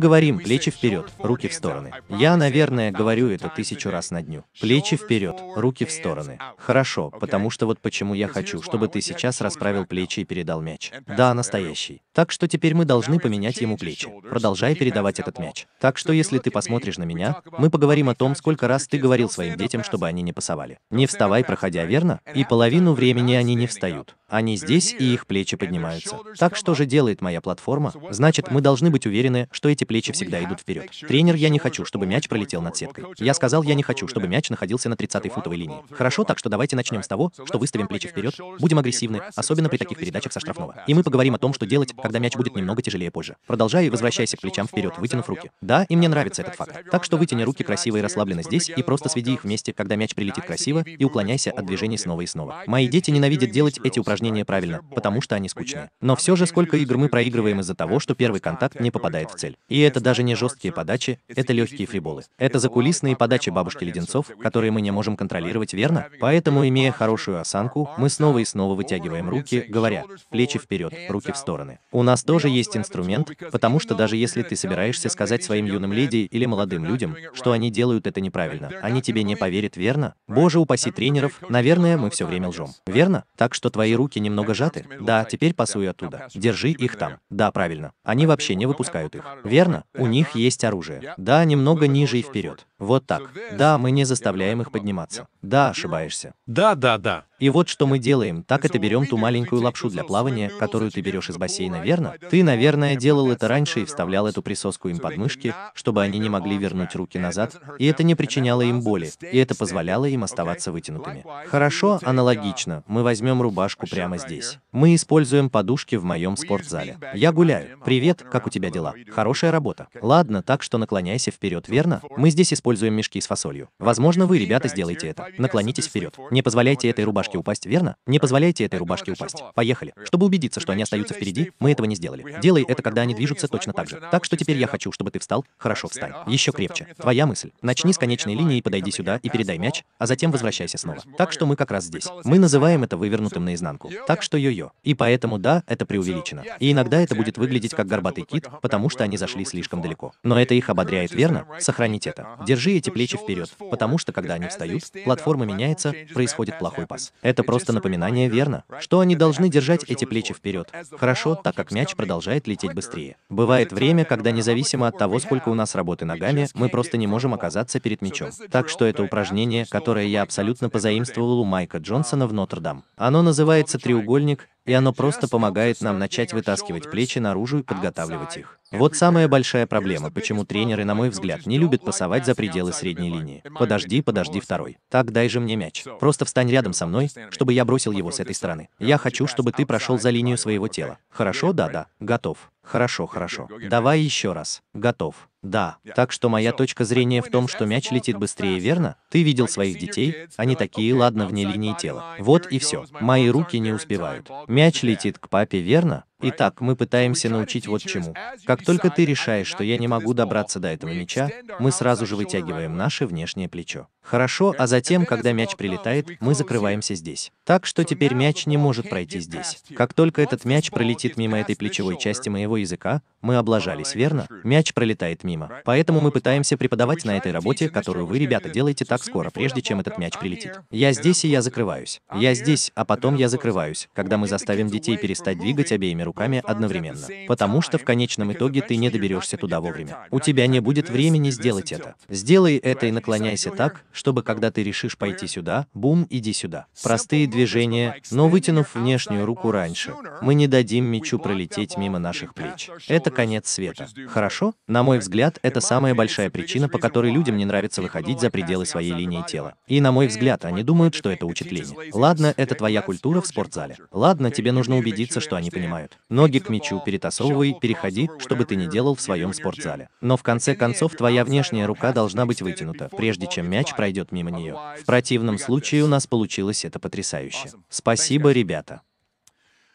Говорим, плечи вперед, руки в стороны. Я, наверное, говорю это тысячу раз на дню. Плечи вперед, руки в стороны. Хорошо, потому что вот почему я хочу, чтобы ты сейчас расправил плечи и передал мяч. Да, настоящий. Так что теперь мы должны поменять ему плечи. Продолжай передавать этот мяч. Так что если ты посмотришь на меня, мы поговорим о том, сколько раз ты говорил своим детям, чтобы они не пасовали. Не вставай, проходя, верно? И половину времени они не встают. Они здесь, и их плечи поднимаются. Так что же делает моя платформа? Значит, мы должны быть уверены, что эти плечи всегда идут вперед. Тренер, я не хочу, чтобы мяч пролетел над сеткой. Я сказал, я не хочу, чтобы мяч находился на 30-й футовой линии. Хорошо, так что давайте начнем с того, что выставим плечи вперед, будем агрессивны, особенно при таких передачах со штрафного. И мы поговорим о том, что делать, когда мяч будет немного тяжелее позже. Продолжай и возвращайся к плечам вперед, вытянув руки. Да, и мне нравится этот факт. Так что вытяни руки красиво и расслабленно здесь, и просто сведи их вместе, когда мяч прилетит красиво, и уклоняйся от движений снова и снова. Мои дети ненавидят делать эти упражнения упражнения правильно, потому что они скучные. Но все же сколько игр мы проигрываем из-за того, что первый контакт не попадает в цель. И это даже не жесткие подачи, это легкие фриболы. Это закулисные подачи бабушки леденцов, которые мы не можем контролировать, верно? Поэтому, имея хорошую осанку, мы снова и снова вытягиваем руки, говоря, плечи вперед, руки в стороны. У нас тоже есть инструмент, потому что даже если ты собираешься сказать своим юным леди или молодым людям, что они делают это неправильно, они тебе не поверят, верно? Боже упаси тренеров, наверное, мы все время лжем. Верно? Так что твои руки руки немного сжаты? Да, теперь пасуй оттуда. Держи их там. Да, правильно. Они вообще не выпускают их. Верно? У них есть оружие. Да, немного ниже и вперед. Вот так. Да, мы не заставляем их подниматься. Да, ошибаешься. Да, да, да. И вот что мы делаем, так это берем ту маленькую лапшу для плавания, которую ты берешь из бассейна, верно? Ты, наверное, делал это раньше и вставлял эту присоску им под мышки, чтобы они не могли вернуть руки назад, и это не причиняло им боли, и это позволяло им оставаться вытянутыми. Хорошо, аналогично, мы возьмем рубашку прямо здесь. Мы используем подушки в моем спортзале. Я гуляю. Привет, как у тебя дела? Хорошая работа. Ладно, так что наклоняйся вперед, верно? Мы здесь используем используем мешки с фасолью. Возможно, вы, ребята, сделаете это. Наклонитесь вперед. Не позволяйте этой рубашке упасть, верно? Не позволяйте этой рубашке упасть. Поехали. Чтобы убедиться, что они остаются впереди, мы этого не сделали. Делай это, когда они движутся точно так же. Так что теперь я хочу, чтобы ты встал. Хорошо, встань. Еще крепче. Твоя мысль. Начни с конечной линии, подойди сюда и передай мяч, а затем возвращайся снова. Так что мы как раз здесь. Мы называем это вывернутым наизнанку. Так что йо-йо. И поэтому, да, это преувеличено. И иногда это будет выглядеть как горбатый кит, потому что они зашли слишком далеко. Но это их ободряет, верно? Сохранить это. Держи Держи эти плечи вперед, потому что когда они встают, платформа меняется, происходит плохой пас. Это просто напоминание, верно? Что они должны держать эти плечи вперед. Хорошо, так как мяч продолжает лететь быстрее. Бывает время, когда независимо от того, сколько у нас работы ногами, мы просто не можем оказаться перед мячом. Так что это упражнение, которое я абсолютно позаимствовал у Майка Джонсона в Нотр-Дам. Оно называется «Треугольник», и оно просто помогает нам начать вытаскивать плечи наружу и подготавливать их. Вот самая большая проблема, почему тренеры, на мой взгляд, не любят пасовать за пределы средней линии. Подожди, подожди, второй. Так, дай же мне мяч. Просто встань рядом со мной, чтобы я бросил его с этой стороны. Я хочу, чтобы ты прошел за линию своего тела. Хорошо, да, да. Готов. Хорошо, хорошо. Давай еще раз. Готов. Да. Так что моя точка зрения в том, что мяч летит быстрее, верно? Ты видел своих детей, они такие, ладно, вне линии тела. Вот и все. Мои руки не успевают. Мяч летит к папе, верно? Итак, мы пытаемся научить вот чему. Как только ты решаешь, что я не могу добраться до этого меча, мы сразу же вытягиваем наше внешнее плечо. Хорошо, а затем, когда мяч прилетает, мы закрываемся здесь. Так что теперь мяч не может пройти здесь. Как только этот мяч пролетит мимо этой плечевой части моего языка, мы облажались, верно? Мяч пролетает мимо. Поэтому мы пытаемся преподавать на этой работе, которую вы, ребята, делаете так скоро, прежде чем этот мяч прилетит. Я здесь, и я закрываюсь. Я здесь, а потом я закрываюсь, когда мы заставим детей перестать двигать обеими руками одновременно. Потому что в конечном итоге ты не доберешься туда вовремя. У тебя не будет времени сделать это. Сделай это и наклоняйся так, чтобы когда ты решишь пойти сюда, бум, иди сюда. Простые движения, но вытянув внешнюю руку раньше, мы не дадим мячу пролететь мимо наших плеч. Это конец света. Хорошо? На мой взгляд, это самая большая причина, по которой людям не нравится выходить за пределы своей линии тела. И на мой взгляд, они думают, что это учит лени. Ладно, это твоя культура в спортзале. Ладно, тебе нужно убедиться, что они понимают. Ноги к мячу перетасовывай, переходи, чтобы ты не делал в своем спортзале. Но в конце концов, твоя внешняя рука должна быть вытянута, прежде чем мяч пройдет мимо нее. В противном случае у нас получилось это потрясающе. Спасибо, ребята.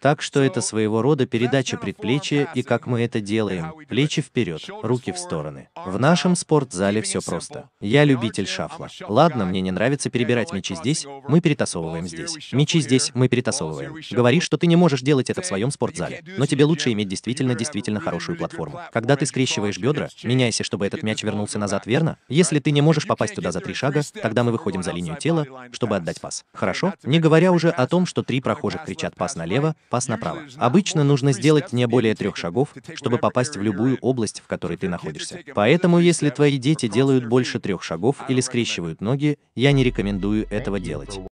Так что это своего рода передача предплечья и как мы это делаем, плечи вперед, руки в стороны. В нашем спортзале все просто. Я любитель шафла. Ладно, мне не нравится перебирать мячи здесь, мы перетасовываем здесь. Мячи здесь, мы перетасовываем. Говори, что ты не можешь делать это в своем спортзале, но тебе лучше иметь действительно-действительно хорошую платформу. Когда ты скрещиваешь бедра, меняйся, чтобы этот мяч вернулся назад, верно? Если ты не можешь попасть туда за три шага, тогда мы выходим за линию тела, чтобы отдать пас. Хорошо? Не говоря уже о том, что три прохожих кричат пас налево, пас направо. Обычно нужно сделать не более трех шагов, чтобы попасть в любую область, в которой ты находишься. Поэтому, если твои дети делают больше трех шагов или скрещивают ноги, я не рекомендую этого делать.